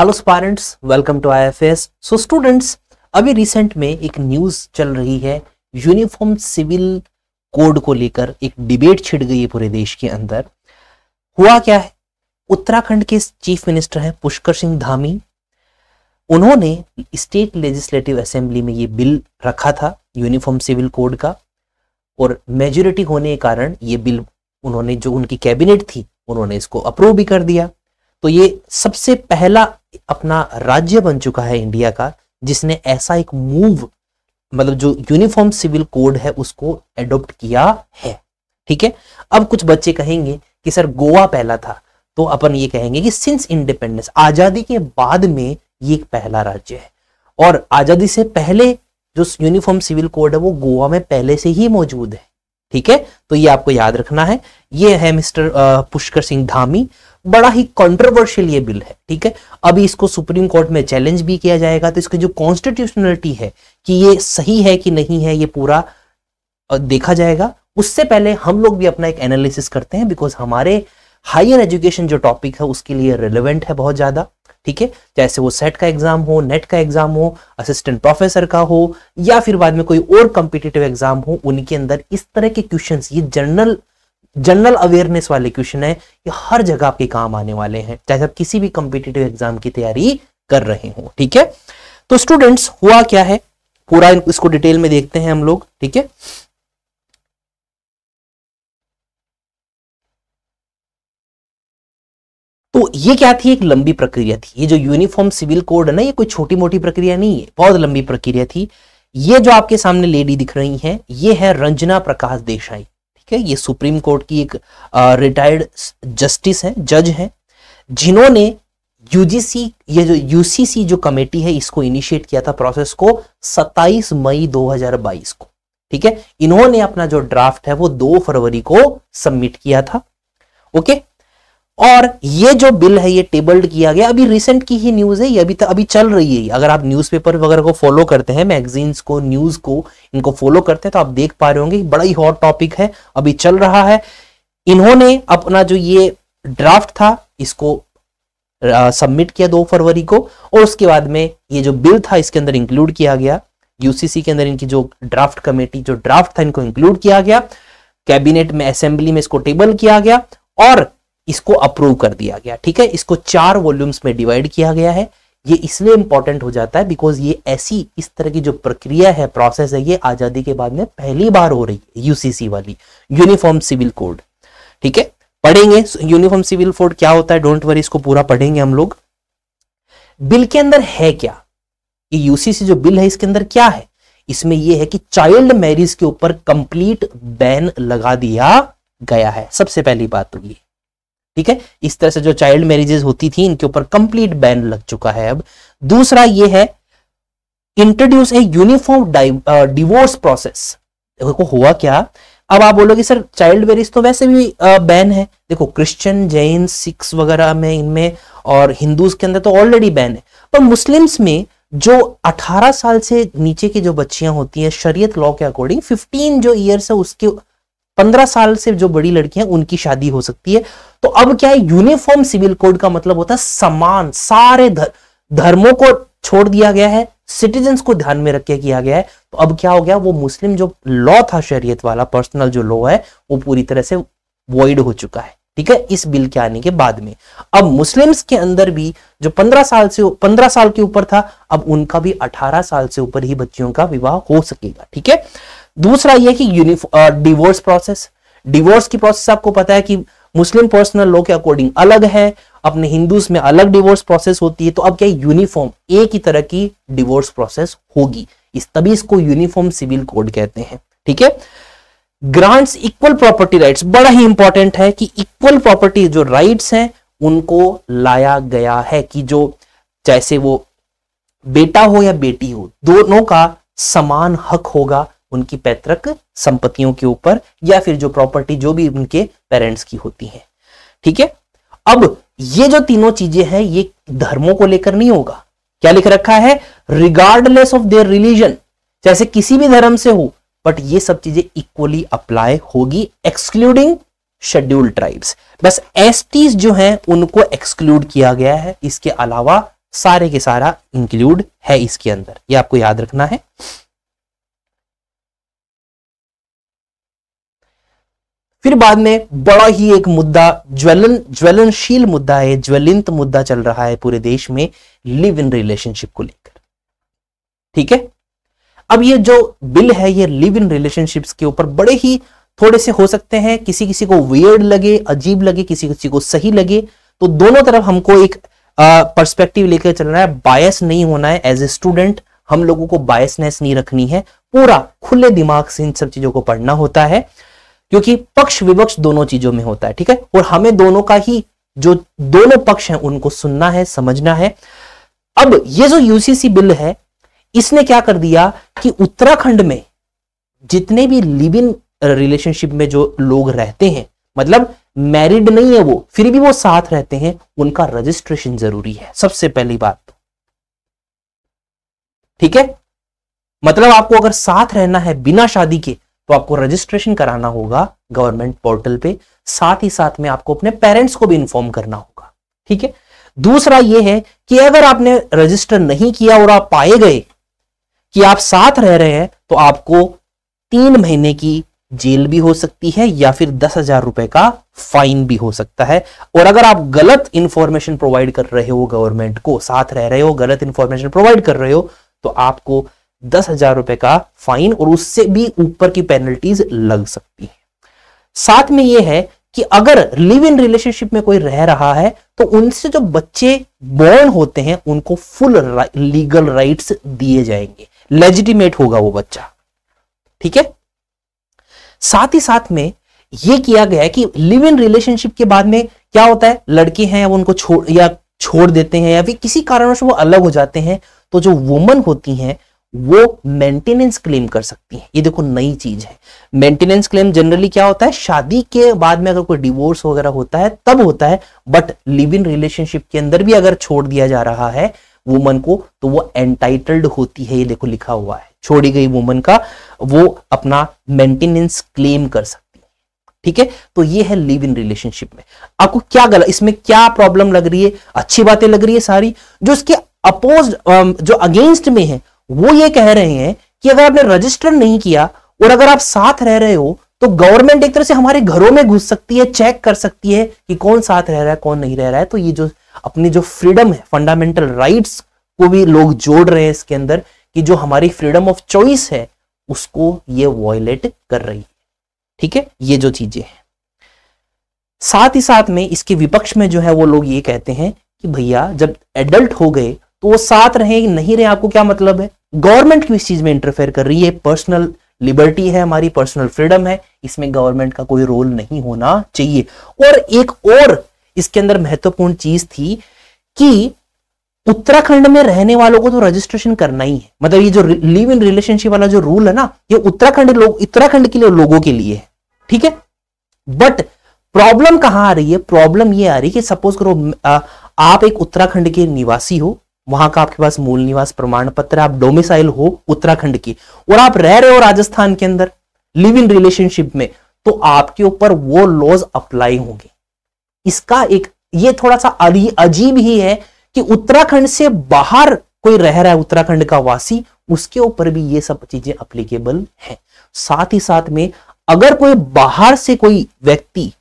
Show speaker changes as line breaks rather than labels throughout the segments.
Hello parents welcome to IFS so students अभी recent में एक न्यूज़ चल रही है यूनिफॉर्म सिविल कोड को लेकर एक डिबेट छिड़ गई है पूरे देश के अंदर हुआ क्या है उत्तराखंड के चीफ मिनिस्टर हैं पुष्कर सिंह धामी उन्होंने स्टेट लेजिस्लेटिव असेंबली में ये बिल रखा था यूनिफॉर्म सिविल कोड का और मेजोरिटी होने के कारण ये बिल उन्होंने जो उनकी कैबिनेट थी उन्होंने इसको अप्रूव भी कर दिया तो ये सबसे पहला अपना राज्य बन चुका है इंडिया का जिसने ऐसा एक मूव मतलब जो यूनिफॉर्म सिविल कोड है उसको एडोप्ट किया है ठीक है अब कुछ बच्चे कहेंगे कि सर गोवा पहला था तो अपन ये कहेंगे कि सिंस इंडिपेंडेंस आजादी के बाद में ये पहला राज्य है और आजादी से पहले जो यूनिफॉर्म सिविल कोड है वो गोवा में पहले से ही मौजूद है ठीक है तो ये आपको याद रखना है ये है मिस्टर पुष्कर सिंह धामी बड़ा ही कॉन्ट्रोवर्शियल ये बिल है ठीक है अभी इसको सुप्रीम कोर्ट में चैलेंज भी किया जाएगा तो इसकी जो कॉन्स्टिट्यूशनलिटी है कि ये सही है कि नहीं है ये पूरा देखा जाएगा उससे पहले हम लोग भी अपना एक एनालिसिस करते हैं बिकॉज हमारे हायर एजुकेशन जो टॉपिक है उसके लिए रेलिवेंट है बहुत ज़्यादा ठीक है जैसे वो सेट का एग्जाम हो नेट का एग्जाम हो असिस्टेंट प्रोफेसर का हो या फिर बाद में कोई और कॉम्पिटेटिव एग्जाम हो उनके अंदर इस तरह के क्वेश्चंस ये जनरल जनरल अवेयरनेस वाले क्वेश्चन है ये हर जगह आपके काम आने वाले हैं चाहे आप किसी भी कॉम्पिटेटिव एग्जाम की तैयारी कर रहे हो ठीक है तो स्टूडेंट्स हुआ क्या है पूरा इसको डिटेल में देखते हैं हम लोग ठीक है तो ये क्या थी एक लंबी प्रक्रिया थी ये जो यूनिफॉर्म सिविल कोड है ना ये कोई छोटी मोटी प्रक्रिया नहीं है बहुत लंबी प्रक्रिया थी ये जो आपके सामने लेडी दिख रही हैं ये है रंजना प्रकाश देसाई ठीक है ये सुप्रीम कोर्ट की एक रिटायर्ड जस्टिस है जज है जिन्होंने यूजीसी ये जो यूसीसी जो कमेटी है इसको इनिशिएट किया था प्रोसेस को 27 मई 2022 को ठीक है इन्होंने अपना जो ड्राफ्ट है वो 2 फरवरी को सबमिट किया था ओके और ये जो बिल है ये टेबल्ड किया गया अभी रिसेंट की ही न्यूज़ है ये अभी तक अभी चल रही है अगर आप न्यूज़पेपर वगैरह को फॉलो करते हैं मैगजीन्स को न्यूज़ को इनको फॉलो करते हैं तो आप देख पा रहे होंगे बड़ा ही हॉट टॉपिक है अभी चल रहा है इन्होंने अपना जो ये ड्राफ्ट था इसको सबमिट किया दो फरवरी को और उसके बाद में ये जो बिल था इसके अंदर इंक्लूड किया गया यूसीसी के अंदर इनकी जो ड्राफ्ट कमेटी जो ड्राफ्ट था इनको इंक्लूड किया गया कैबिनेट में असेंबली में इसको टेबल किया गया और इसको अप्रूव कर दिया गया ठीक है इसको चार वॉल्यूम्स में डिवाइड किया गया है ये इसलिए इंपॉर्टेंट हो जाता है बिकॉज ये ऐसी इस तरह की जो प्रक्रिया है प्रोसेस है ये आजादी के बाद में पहली बार हो रही है यूसीसी वाली यूनिफॉर्म सिविल कोड ठीक है पढ़ेंगे यूनिफॉर्म सिविल कोड क्या होता है डोंट वरी इसको पूरा पढ़ेंगे हम लोग बिल के अंदर है क्या ये यूसीसी जो बिल है इसके अंदर क्या है इसमें यह है कि चाइल्ड मैरिज के ऊपर कंप्लीट बैन लगा दिया गया है सबसे पहली बात तो ये ठीक है इस तरह से जो चाइल्ड मैरिजेस होती थी इनके ऊपर कंप्लीट बैन लग चुका है अब दूसरा ये है introduce a uniform divorce process देखो हुआ क्या अब आप बोलोगे सर चाइल्ड मैरिज तो वैसे भी बैन है देखो क्रिश्चियन जैन सिक्स वगैरह में इनमें और हिंदूज के अंदर तो ऑलरेडी बैन है पर मुस्लिम्स में जो 18 साल से नीचे की जो बच्चियां होती हैं शरीयत लॉ के अकॉर्डिंग 15 जो ईयर्स है उसके पंद्रह साल से जो बड़ी लड़की उनकी शादी हो सकती है तो अब क्या है यूनिफॉर्म सिविल कोड का मतलब होता है समान सारे धर, धर्मों को छोड़ दिया गया है सिटीजन को ध्यान में रख के किया गया है तो अब क्या हो गया वो मुस्लिम जो लॉ था शरीयत वाला पर्सनल जो लॉ है वो पूरी तरह से वॉइड हो चुका है ठीक है इस बिल के आने के बाद में अब मुस्लिम्स के अंदर भी जो 15 साल से 15 साल के ऊपर था अब उनका भी 18 साल से ऊपर ही बच्चियों का विवाह हो सकेगा ठीक है दूसरा ये कि डिवोर्स प्रोसेस डिवोर्स की प्रोसेस आपको पता है कि मुस्लिम पर्सनल लॉ के अकॉर्डिंग अलग है अपने हिंदूज में अलग डिवोर्स प्रोसेस होती है तो अब क्या यूनिफॉर्म एक ही तरह की डिवोर्स प्रोसेस होगी इस तभी इसको यूनिफॉर्म सिविल कोड कहते हैं ठीक है ग्रांट्स इक्वल प्रॉपर्टी राइट्स बड़ा ही इंपॉर्टेंट है कि इक्वल प्रॉपर्टी जो राइट्स हैं उनको लाया गया है कि जो जैसे वो बेटा हो या बेटी हो दोनों का समान हक होगा उनकी पैतृक संपत्तियों के ऊपर या फिर जो प्रॉपर्टी जो भी उनके पेरेंट्स की होती है ठीक है अब ये जो तीनों चीजें हैं ये धर्मों को लेकर नहीं होगा क्या लिख रखा है रिगार्डलेस ऑफ देयर रिलीजन जैसे किसी भी धर्म से हो बट ये सब चीजें इक्वली अप्लाई होगी एक्सक्लूडिंग शेड्यूल ट्राइब्स बस एस जो हैं उनको एक्सक्लूड किया गया है इसके अलावा सारे के सारा इंक्लूड है इसके अंदर ये आपको याद रखना है फिर बाद में बड़ा ही एक मुद्दा ज्वलन ज्वलनशील मुद्दा है ज्वलिंत मुद्दा चल रहा है पूरे देश में लिव इन रिलेशनशिप को लेकर ठीक है अब ये जो बिल है ये लिव इन रिलेशनशिप्स के ऊपर बड़े ही थोड़े से हो सकते हैं किसी किसी को वियर्ड लगे अजीब लगे किसी किसी को सही लगे तो दोनों तरफ हमको एक पर्सपेक्टिव लेकर चलना है बायस नहीं होना है एज ए स्टूडेंट हम लोगों को बायसनेस नहीं रखनी है पूरा खुले दिमाग से इन सब चीजों को पढ़ना होता है क्योंकि पक्ष विपक्ष दोनों चीजों में होता है ठीक है और हमें दोनों का ही जो दोनों पक्ष हैं उनको सुनना है समझना है अब ये जो यूसीसी बिल है इसने क्या कर दिया कि उत्तराखंड में जितने भी लिव इन रिलेशनशिप में जो लोग रहते हैं मतलब मैरिड नहीं है वो फिर भी वो साथ रहते हैं उनका रजिस्ट्रेशन जरूरी है सबसे पहली बात तो। ठीक है मतलब आपको अगर साथ रहना है बिना शादी के तो आपको रजिस्ट्रेशन कराना होगा गवर्नमेंट पोर्टल पे साथ ही साथ में आपको अपने पेरेंट्स को भी इन्फॉर्म करना होगा ठीक है दूसरा यह है कि अगर आपने रजिस्टर नहीं किया और आप पाए गए कि आप साथ रह रहे हैं तो आपको तीन महीने की जेल भी हो सकती है या फिर दस हजार रुपए का फाइन भी हो सकता है और अगर आप गलत इंफॉर्मेशन प्रोवाइड कर रहे हो गवर्नमेंट को साथ रह रहे हो गलत इंफॉर्मेशन प्रोवाइड कर रहे हो तो आपको दस हजार रुपए का फाइन और उससे भी ऊपर की पेनल्टीज लग सकती है साथ में यह है कि अगर लिव इन रिलेशनशिप में कोई रह रहा है तो उनसे जो बच्चे बॉर्न होते हैं उनको फुल लीगल राइट्स दिए जाएंगे लेजिटिमेट होगा वो बच्चा ठीक है साथ ही साथ में ये किया गया है कि लिव इन रिलेशनशिप के बाद में क्या होता है लड़के हैं अब उनको छोड़ या छोड़ देते हैं या फिर किसी कारणों से वो अलग हो जाते हैं तो जो वुमन होती हैं वो मेंटेनेंस क्लेम कर सकती है ये देखो नई चीज है मेंटेनेंस क्लेम जनरली क्या होता है शादी के बाद में अगर कोई डिवोर्स वगैरह होता है तब होता है बट लिव इन रिलेशनशिप के अंदर भी अगर छोड़ दिया जा रहा है वुमन को तो वो एंटाइटल्ड होती है ये देखो लिखा हुआ है छोड़ी गई वुमन का वो अपना मेंटेनेंस क्लेम कर सकती है ठीक है तो ये है लिव इन रिलेशनशिप में आपको क्या गलत इसमें क्या प्रॉब्लम लग रही है अच्छी बातें लग रही है सारी जो इसके अपोज um, जो अगेंस्ट में है वो ये कह रहे हैं कि अगर आपने रजिस्टर नहीं किया और अगर आप साथ रह रहे हो तो गवर्नमेंट एक तरह से हमारे घरों में घुस सकती है चेक कर सकती है कि कौन साथ रह रहा है कौन नहीं रह रहा है तो ये जो अपनी जो फ्रीडम है फंडामेंटल राइट्स को भी लोग जोड़ रहे हैं इसके अंदर कि जो हमारी फ्रीडम ऑफ चॉइस है उसको ये वॉयलेट कर रही है ठीक है ये जो चीजें हैं साथ ही साथ में इसके विपक्ष में जो है वो लोग ये कहते हैं कि भैया जब एडल्ट हो गए तो वो साथ रहे नहीं रहे आपको क्या मतलब है गवर्नमेंट क्यों इस चीज में इंटरफेयर कर रही है पर्सनल लिबर्टी है हमारी पर्सनल फ्रीडम है इसमें गवर्नमेंट का कोई रोल नहीं होना चाहिए और एक और इसके अंदर महत्वपूर्ण चीज थी कि उत्तराखंड में रहने वालों को तो रजिस्ट्रेशन करना ही है मतलब ये जो लिव इन रिलेशनशिप वाला जो रूल है ना ये उत्तराखंड लोग उत्तराखंड के लिए लोगों के लिए है ठीक है बट प्रॉब्लम कहां आ रही है प्रॉब्लम ये आ रही है कि सपोज करो आप एक उत्तराखंड के निवासी हो वहां का आपके पास मूल निवास प्रमाण पत्र आप डोमिसाइल हो उत्तराखंड की और आप रह रहे हो राजस्थान के अंदर लिव इन रिलेशनशिप में तो आपके ऊपर वो लॉज अप्लाई होंगे इसका एक ये थोड़ा सा अजीब ही है कि उत्तराखंड से बाहर कोई रह रहा है उत्तराखंड का वासी उसके ऊपर भी ये सब चीजें अप्लीकेबल है साथ ही साथ में अगर कोई बाहर से कोई व्यक्ति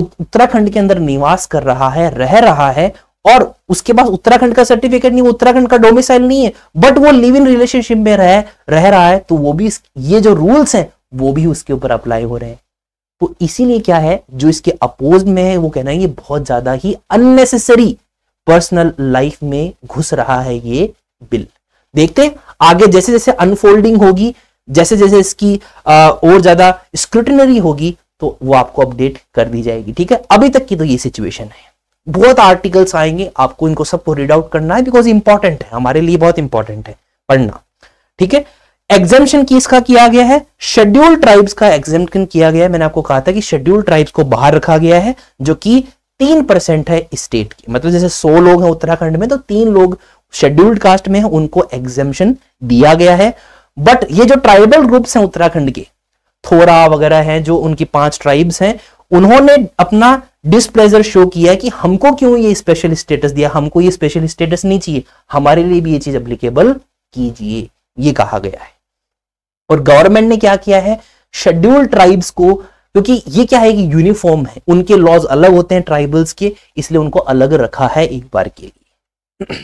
उत्तराखंड के अंदर निवास कर रहा है रह रहा है और उसके पास उत्तराखंड का सर्टिफिकेट नहीं उत्तराखंड का डोमिसाइल नहीं है बट वो लिव इन रिलेशनशिप में रह रह रहा है तो वो भी ये जो रूल्स हैं वो भी उसके ऊपर अप्लाई हो रहे हैं तो इसीलिए क्या है जो इसके अपोज में है वो कहना है ये बहुत ज्यादा ही अननेसेसरी पर्सनल लाइफ में घुस रहा है ये बिल देखते हैं आगे जैसे जैसे अनफोल्डिंग होगी जैसे जैसे इसकी आ, और ज्यादा स्क्रूटनरी होगी तो वो आपको अपडेट कर दी जाएगी ठीक है अभी तक की तो ये सिचुएशन है बहुत आर्टिकल्स आएंगे आपको इनको सबको रीड आउट करना है बिकॉज इंपॉर्टेंट है हमारे लिए बहुत इंपॉर्टेंट है पढ़ना ठीक है एग्जामेशन किसका किया गया है शेड्यूल ट्राइब्स का एग्जामेशन किया गया है मैंने आपको कहा था कि शेड्यूल ट्राइब्स को बाहर रखा गया है जो कि तीन परसेंट है स्टेट की मतलब जैसे सौ लोग हैं उत्तराखंड में तो तीन लोग शेड्यूल्ड कास्ट में है उनको एग्जामेशन दिया गया है बट ये जो ट्राइबल ग्रुप्स हैं उत्तराखंड के थोरा वगैरह हैं जो उनकी पांच ट्राइब्स हैं उन्होंने अपना डिस्प्लेजर शो किया है कि हमको क्यों ये स्पेशल स्टेटस दिया हमको ये स्पेशल स्टेटस नहीं चाहिए हमारे लिए भी ये चीज अप्लीकेबल कीजिए ये कहा गया है और गवर्नमेंट ने क्या किया है शेड्यूल ट्राइब्स को क्योंकि ये क्या है कि यूनिफॉर्म है उनके लॉज अलग होते हैं ट्राइबल्स के इसलिए उनको अलग रखा है एक बार के लिए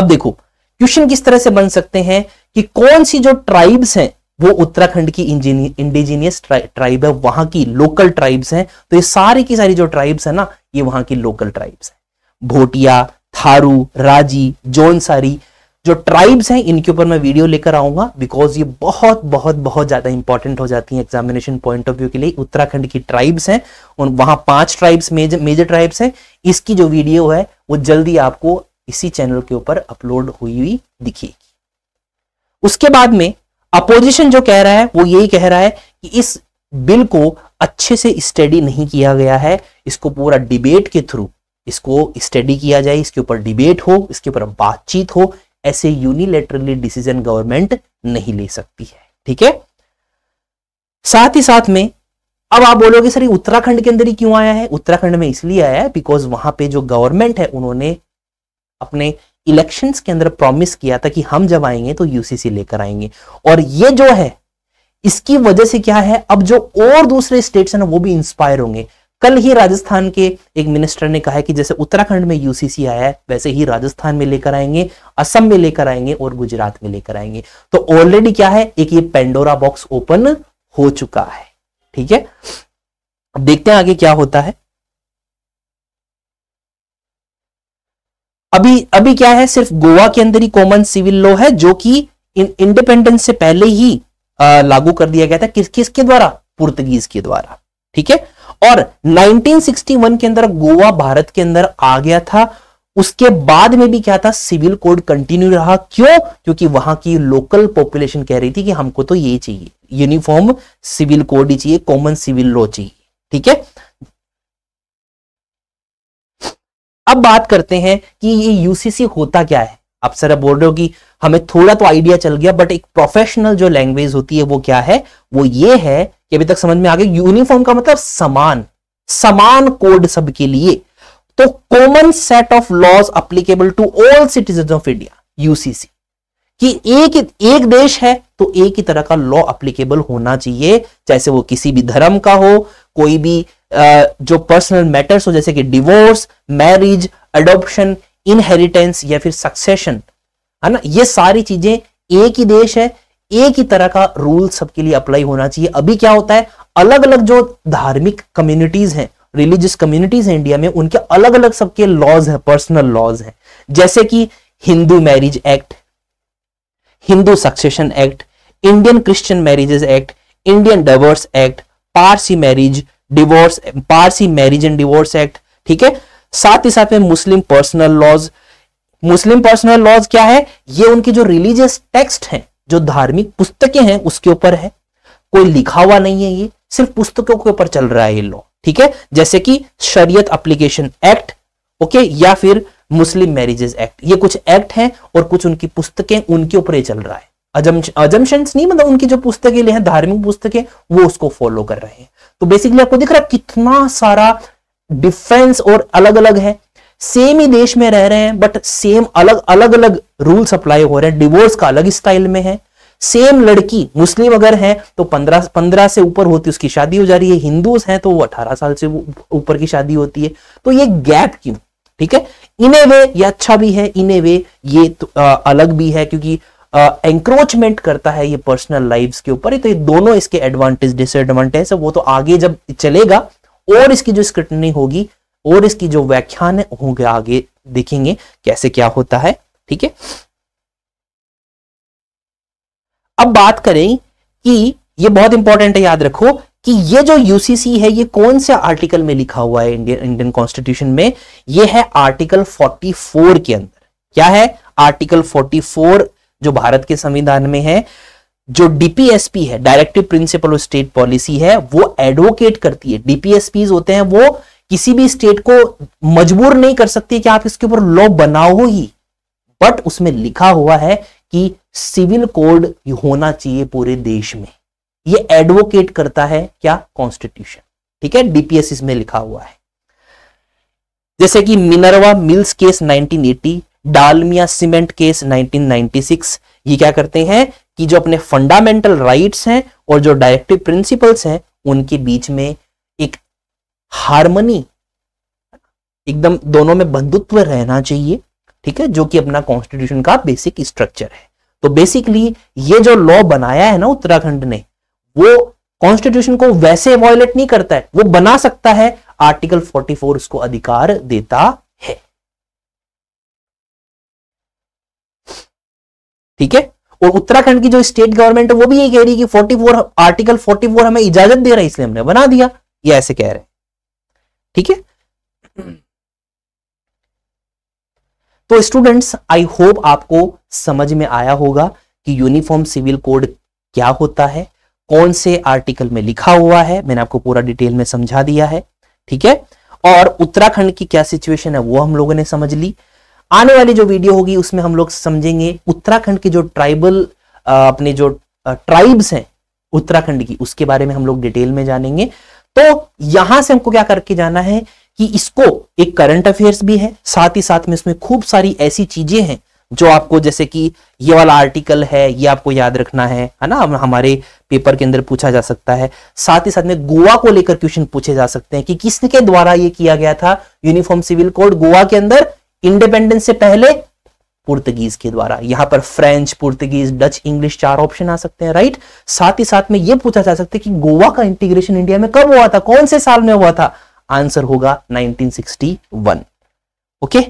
अब देखो क्वेश्चन किस तरह से बन सकते हैं कि कौन सी जो ट्राइब्स हैं वो उत्तराखंड की इंडिजीनियस ट्राइब है वहां की लोकल ट्राइब्स हैं तो ये सारी की सारी जो ट्राइब्स है ना ये वहां की लोकल ट्राइब्स हैं भोटिया थारू राजी जौनसारी जो ट्राइब्स हैं इनके ऊपर मैं वीडियो लेकर आऊंगा बिकॉज ये बहुत बहुत बहुत ज्यादा इंपॉर्टेंट हो जाती है एग्जामिनेशन पॉइंट ऑफ व्यू के लिए उत्तराखंड की ट्राइब्स हैं और वहां पांच ट्राइब्स मेजर मेजर ट्राइब्स हैं इसकी जो वीडियो है वो जल्दी आपको इसी चैनल के ऊपर अपलोड हुई हुई दिखेगी उसके बाद में अपोजिशन जो कह रहा है वो यही कह रहा है कि इस बिल को अच्छे से स्टडी नहीं किया गया है इसको पूरा डिबेट के थ्रू इसको स्टडी किया जाए इसके ऊपर डिबेट हो इसके ऊपर बातचीत हो ऐसे यूनिलेटरली डिसीजन गवर्नमेंट नहीं ले सकती है ठीक है साथ ही साथ में अब आप बोलोगे सर उत्तराखंड के अंदर ही क्यों आया है उत्तराखंड में इसलिए आया है बिकॉज वहां पे जो गवर्नमेंट है उन्होंने अपने इलेक्शंस के अंदर प्रॉमिस किया था कि हम जब आएंगे तो यूसीसी लेकर आएंगे और ये जो है इसकी वजह से क्या है अब जो और दूसरे स्टेट्स हैं वो भी इंस्पायर होंगे कल ही राजस्थान के एक मिनिस्टर ने कहा है कि जैसे उत्तराखंड में यूसीसी आया है वैसे ही राजस्थान में लेकर आएंगे असम में लेकर आएंगे और गुजरात में लेकर आएंगे तो ऑलरेडी क्या है एक ये पेंडोरा बॉक्स ओपन हो चुका है ठीक है अब देखते हैं आगे क्या होता है अभी अभी क्या है सिर्फ गोवा के अंदर ही कॉमन सिविल लॉ है जो कि इंडिपेंडेंस से पहले ही आ, लागू कर दिया गया था किस किसके द्वारा पुर्तगीज के द्वारा ठीक है और 1961 के अंदर गोवा भारत के अंदर आ गया था उसके बाद में भी क्या था सिविल कोड कंटिन्यू रहा क्यों क्योंकि वहां की लोकल पॉपुलेशन कह रही थी कि हमको तो ये चाहिए यूनिफॉर्म सिविल कोड ही चाहिए कॉमन सिविल लॉ चाहिए ठीक है अब बात करते हैं कि ये यूसीसी होता क्या है आप सर बोल रहे हो कि हमें थोड़ा तो आइडिया चल गया बट एक प्रोफेशनल जो लैंग्वेज होती है वो क्या है वो ये है कि अभी तक समझ में आ गया यूनिफॉर्म का मतलब समान समान कोड सबके लिए तो common set of laws applicable to all citizen of India UCC कि एक एक देश है तो एक ही तरह का लॉ अप्लीकेबल होना चाहिए चाहे वो किसी भी धर्म का हो कोई भी जो पर्सनल मैटर्स हो जैसे कि डिवोर्स मैरिज अडोप्शन इनहेरिटेंस या फिर सक्सेशन है ना ये सारी चीजें एक ही देश है एक ही तरह का रूल सबके लिए अप्लाई होना चाहिए अभी क्या होता है अलग अलग जो धार्मिक कम्युनिटीज हैं रिलीजियस कम्युनिटीज हैं इंडिया में उनके अलग अलग सबके लॉज हैं पर्सनल लॉज हैं जैसे कि Hindu marriage act Hindu succession act Indian Christian marriages act Indian divorce act Parsi marriage divorce Parsi marriage and divorce act ठीक है साथ ही साथ में Muslim personal laws Muslim personal laws क्या है ये उनकी जो रिलीजियस टेक्स्ट हैं जो धार्मिक पुस्तकें हैं उसके ऊपर है कोई लिखा हुआ नहीं है ये सिर्फ पुस्तकों के ऊपर चल रहा है ये लॉ ठीक है जैसे कि शरीयत अप्लीकेशन एक्ट ओके या फिर मुस्लिम मैरिजेस एक्ट ये कुछ एक्ट हैं और कुछ उनकी पुस्तकें उनके ऊपर ये चल रहा है अजम्पन्स नहीं मतलब उनकी जो पुस्तकें हैं धार्मिक पुस्तकें वो उसको फॉलो कर रहे हैं तो बेसिकली आपको दिख रहा है कितना सारा डिफरेंस और अलग अलग है सेम ही देश में रह रहे हैं बट सेम अलग अलग अलग रूल्स अप्लाई हो रहे हैं डिवोर्स का अलग स्टाइल में है सेम लड़की मुस्लिम अगर है तो पंद्रह पंद्रह से ऊपर होती है उसकी शादी हो जा रही है हिंदू हैं तो वो अठारह साल से ऊपर की शादी होती है तो ये गैप क्यों ठीक है इन ए वे ये अच्छा भी है इन ए वे ये तो, आ, अलग भी है क्योंकि एंक्रोचमेंट करता है ये पर्सनल लाइफ के ऊपर तो ये दोनों इसके एडवांटेज डिसएडवांटेज है वो तो आगे जब चलेगा और इसकी जो स्क्रिटनी होगी और इसकी जो व्याख्यान होंगे आगे देखेंगे कैसे क्या होता है ठीक है अब बात करें कि ये बहुत इंपॉर्टेंट है याद रखो कि ये जो यूसीसी है ये कौन से आर्टिकल में लिखा हुआ है इंडियन इंडियन कॉन्स्टिट्यूशन में ये है आर्टिकल 44 के अंदर क्या है आर्टिकल 44 जो भारत के संविधान में है जो डीपीएसपी है directive principle of state policy है वो एडवोकेट करती है डीपीएसपी होते हैं वो किसी भी स्टेट को मजबूर नहीं कर सकती कि आप इसके ऊपर लॉ बनाओ ही बट उसमें लिखा हुआ है कि सिविल कोड होना चाहिए पूरे देश में ये एडवोकेट करता है क्या कॉन्स्टिट्यूशन ठीक है डीपीएस इसमें लिखा हुआ है जैसे कि Minerva mills case 1980 Dalmia cement case 1996 ये क्या करते हैं कि जो अपने फंडामेंटल राइट्स हैं और जो डायरेक्टिव प्रिंसिपल्स हैं उनके बीच में एक हारमोनी एकदम दोनों में बंधुत्व रहना चाहिए ठीक है जो कि अपना कॉन्स्टिट्यूशन का बेसिक स्ट्रक्चर है तो बेसिकली ये जो लॉ बनाया है ना उत्तराखंड ने वो कॉन्स्टिट्यूशन को वैसे वायोलेट नहीं करता है वो बना सकता है आर्टिकल 44 उसको अधिकार देता ठीक है और उत्तराखंड की जो स्टेट गवर्नमेंट है वो भी ये कह रही है कि 44 आर्टिकल 44 हमें इजाजत दे रहा है इसलिए हमने बना दिया ये ऐसे कह रहे हैं ठीक है तो स्टूडेंट्स आई होप आपको समझ में आया होगा कि यूनिफॉर्म सिविल कोड क्या होता है कौन से आर्टिकल में लिखा हुआ है मैंने आपको पूरा डिटेल में समझा दिया है ठीक है और उत्तराखंड की क्या सिचुएशन है वो हम लोगों ने समझ ली आने वाली जो वीडियो होगी उसमें हम लोग समझेंगे उत्तराखंड के जो ट्राइबल अपने जो ट्राइब्स हैं उत्तराखंड की उसके बारे में हम लोग डिटेल में जानेंगे तो यहां से हमको क्या करके जाना है कि इसको एक करंट अफेयर्स भी है साथ ही साथ में इसमें खूब सारी ऐसी चीजें हैं जो आपको जैसे कि ये वाला आर्टिकल है ये आपको याद रखना है है ना हमारे पेपर के अंदर पूछा जा सकता है साथ ही साथ में गोवा को लेकर क्वेश्चन पूछे जा सकते हैं कि किसके द्वारा ये किया गया था यूनिफॉर्म सिविल कोड गोवा के अंदर इंडिपेंडेंस से पहले पुर्तगीज के द्वारा यहां पर फ्रेंच पुर्तगीज डच इंग्लिश चार ऑप्शन आ सकते हैं राइट साथ ही साथ में यह पूछा जा सकता है कि गोवा का इंटीग्रेशन इंडिया में कब हुआ था कौन से साल में हुआ था आंसर होगा 1961 ओके okay?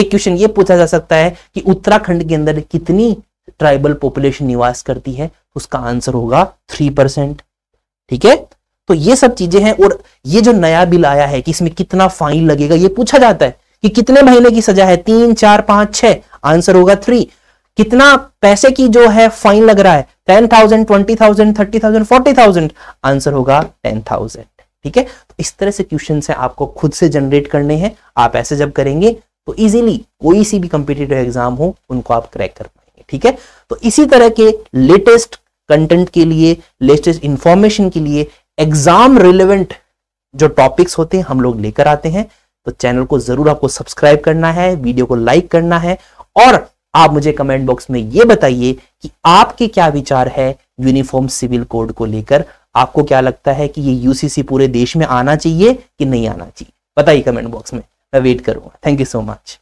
एक क्वेश्चन यह पूछा जा सकता है कि उत्तराखंड के अंदर कितनी ट्राइबल पॉपुलेशन निवास करती है उसका आंसर होगा थ्री परसेंट ठीक है तो ये सब चीजें हैं और ये जो नया बिल आया है कि इसमें कितना फाइन लगेगा ये पूछा जाता है कि कितने महीने की सजा है तीन चार पांच छह आंसर होगा थ्री कितना पैसे की जो है फाइन लग रहा है ten thousand twenty thousand thirty thousand forty thousand answer होगा टेन थाउजेंड ठीक है तो इस तरह से क्वेश्चन है आपको खुद से जनरेट करने हैं आप ऐसे जब करेंगे तो इजीली कोई सी भी कंपिटेटिव एग्जाम हो उनको आप क्रैक कर पाएंगे ठीक है तो इसी तरह के लेटेस्ट कंटेंट के लिए लेटेस्ट इंफॉर्मेशन के लिए एग्जाम रिलेवेंट जो टॉपिक्स होते हैं हम लोग लेकर आते हैं तो चैनल को जरूर आपको सब्सक्राइब करना है वीडियो को लाइक करना है और आप मुझे कमेंट बॉक्स में ये बताइए कि आपके क्या विचार है यूनिफॉर्म सिविल कोड को लेकर आपको क्या लगता है कि ये यूसीसी पूरे देश में आना चाहिए कि नहीं आना चाहिए बताइए कमेंट बॉक्स में मैं वेट करूंगा थैंक यू सो मच